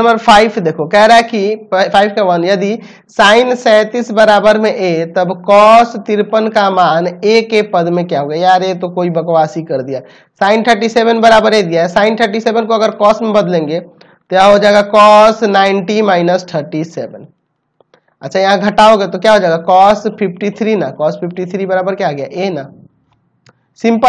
number five देखो कह रहा है कि फाइव का वन यदि साइन सैतीस बराबर में ए तब कॉस तिरपन का मान ए के पद में क्या होगा यार ये तो कोई बकवासी कर दिया साइन थर्टी सेवन बराबर ए दिया है साइन थर्टी सेवन को अगर कॉस में बदलेंगे तो क्या हो जाएगा cos ninety minus thirty seven अच्छा यहाँ घटाओगे तो क्या हो जाएगा कॉस फिफ्टी थ्री ना कॉस फिफ्टी थ्री बराबर क्या आ गया ए ना सिंपल